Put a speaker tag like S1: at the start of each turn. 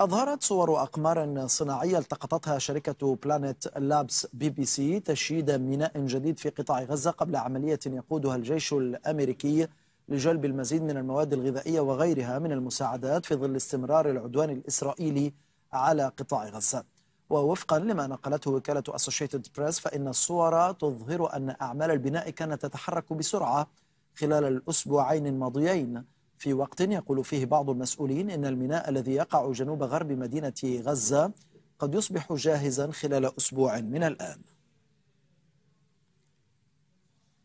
S1: أظهرت صور أقمار صناعية التقطتها شركة بلانيت لابس بي بي سي تشييد ميناء جديد في قطاع غزة قبل عملية يقودها الجيش الأمريكي لجلب المزيد من المواد الغذائية وغيرها من المساعدات في ظل استمرار العدوان الإسرائيلي على قطاع غزة ووفقا لما نقلته وكالة أسوشيتد بريس فإن الصور تظهر أن أعمال البناء كانت تتحرك بسرعة خلال الأسبوعين الماضيين في وقت يقول فيه بعض المسؤولين إن الميناء الذي يقع جنوب غرب مدينة غزة قد يصبح جاهزا خلال أسبوع من الآن